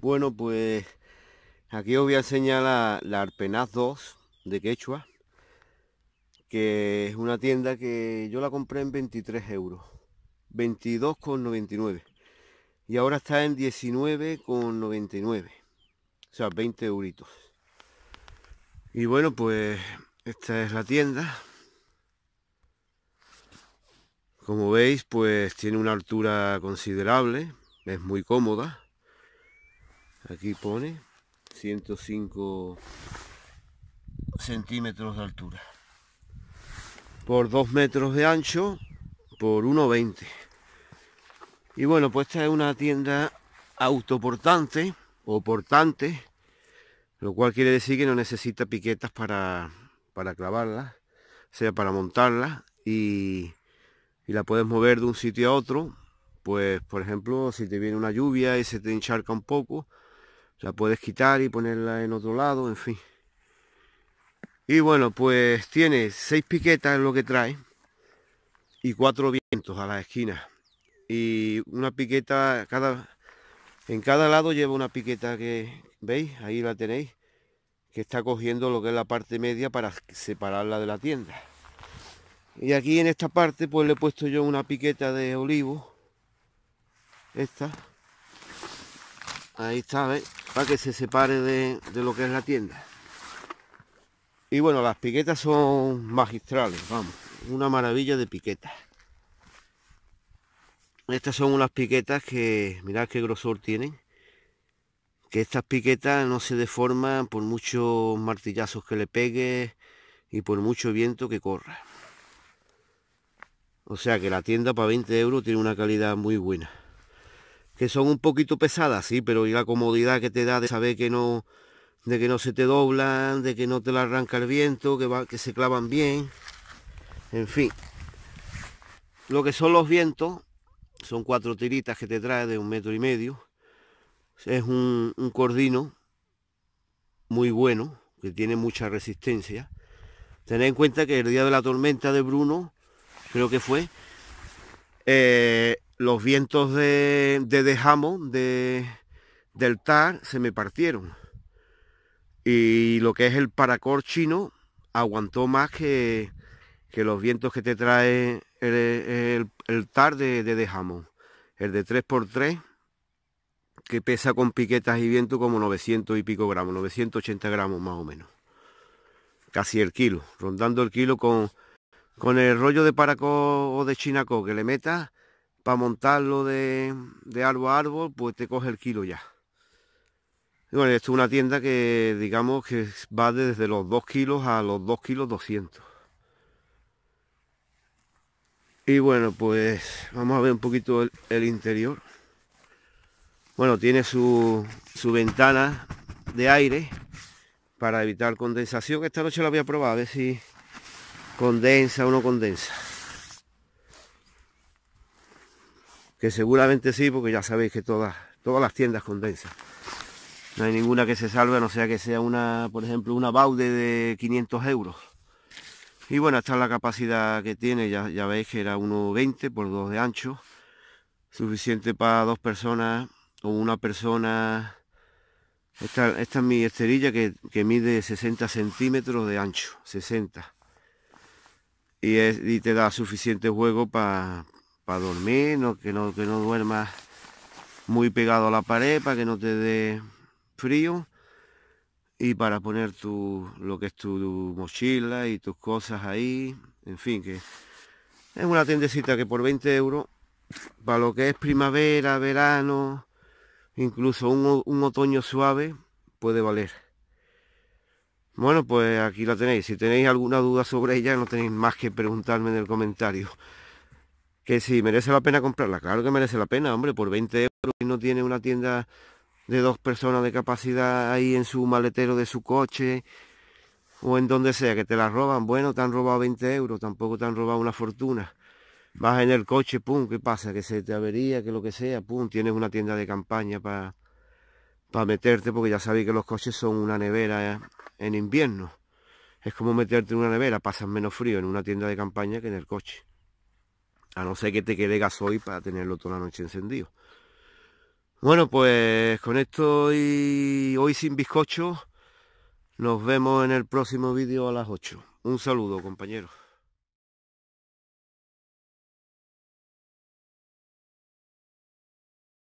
Bueno, pues aquí os voy a enseñar la Arpenaz 2 de Quechua, que es una tienda que yo la compré en 23 euros, 22,99 y ahora está en 19,99, o sea, 20 euritos. Y bueno, pues esta es la tienda. Como veis, pues tiene una altura considerable, es muy cómoda aquí pone 105 centímetros de altura por 2 metros de ancho por 1,20 y bueno pues esta es una tienda autoportante o portante lo cual quiere decir que no necesita piquetas para, para clavarlas sea para montarla y, y la puedes mover de un sitio a otro pues por ejemplo si te viene una lluvia y se te encharca un poco la puedes quitar y ponerla en otro lado, en fin. Y bueno, pues tiene seis piquetas en lo que trae y cuatro vientos a las esquinas. Y una piqueta, cada, en cada lado lleva una piqueta que, ¿veis? Ahí la tenéis, que está cogiendo lo que es la parte media para separarla de la tienda. Y aquí en esta parte pues le he puesto yo una piqueta de olivo. Esta. Ahí está, para que se separe de, lo que es la tienda. Y bueno, las piquetas son magistrales, vamos, una maravilla de piquetas. Estas son unas piquetas que, mirad qué grosor tienen, que estas piquetas no se deforman por muchos martillazos que le pegue y por mucho viento que corra. O sea que la tienda para 20 euros tiene una calidad muy buena que son un poquito pesadas, sí, pero y la comodidad que te da de saber que no, de que no se te doblan, de que no te la arranca el viento, que, va, que se clavan bien, en fin. Lo que son los vientos, son cuatro tiritas que te trae de un metro y medio. Es un, cordino muy bueno, que tiene mucha resistencia. Tened en cuenta que el día de la tormenta de Bruno, creo que fue, eh, los vientos de, de, de, del TAR, se me partieron. Y lo que es el paracor chino aguantó más que, que los vientos que te trae el, TAR de, de, El de 3x3, que pesa con piquetas y viento como 900 y pico gramos, 980 gramos más o menos. Casi el kilo, rondando el kilo con, con el rollo de paracord o de chinaco que le metas, para montarlo de, árbol a árbol, pues te coge el kilo ya. Y bueno, esto es una tienda que digamos que va desde los 2 kilos a los 2 kilos 200. Y bueno, pues vamos a ver un poquito el, interior. Bueno, tiene su, su, ventana de aire para evitar condensación. Esta noche la voy a probar, a ver si condensa o no condensa. que seguramente sí, porque ya sabéis que todas, todas las tiendas condensan. No hay ninguna que se salve, no sea que sea una, por ejemplo, una baude de 500 euros. Y bueno, esta es la capacidad que tiene, ya, ya veis que era 1,20 por 2 de ancho, suficiente para dos personas o una persona. Esta, es mi esterilla que, mide 60 centímetros de ancho, 60. y te da suficiente juego para dormir, no, que, no, que no duermas muy pegado a la pared para que no te dé frío y para poner tu, lo que es tu, mochila y tus cosas ahí, en fin, que es una tendecita que por 20 euros, para lo que es primavera, verano, incluso un, un otoño suave, puede valer. Bueno, pues aquí la tenéis. Si tenéis alguna duda sobre ella, no tenéis más que preguntarme en el comentario que si merece la pena comprarla, claro que merece la pena, hombre, por 20 euros y no tiene una tienda de dos personas de capacidad ahí en su maletero de su coche o en donde sea, que te la roban, bueno, te han robado 20 euros, tampoco te han robado una fortuna. Vas en el coche, pum, ¿qué pasa? Que se te avería, que lo que sea, pum, tienes una tienda de campaña para para meterte, porque ya sabéis que los coches son una nevera ¿eh? en invierno. Es como meterte en una nevera, pasas menos frío en una tienda de campaña que en el coche. A no ser que te quede hoy para tenerlo toda la noche encendido. Bueno, pues con esto y hoy sin bizcocho, nos vemos en el próximo vídeo a las 8. Un saludo, compañeros.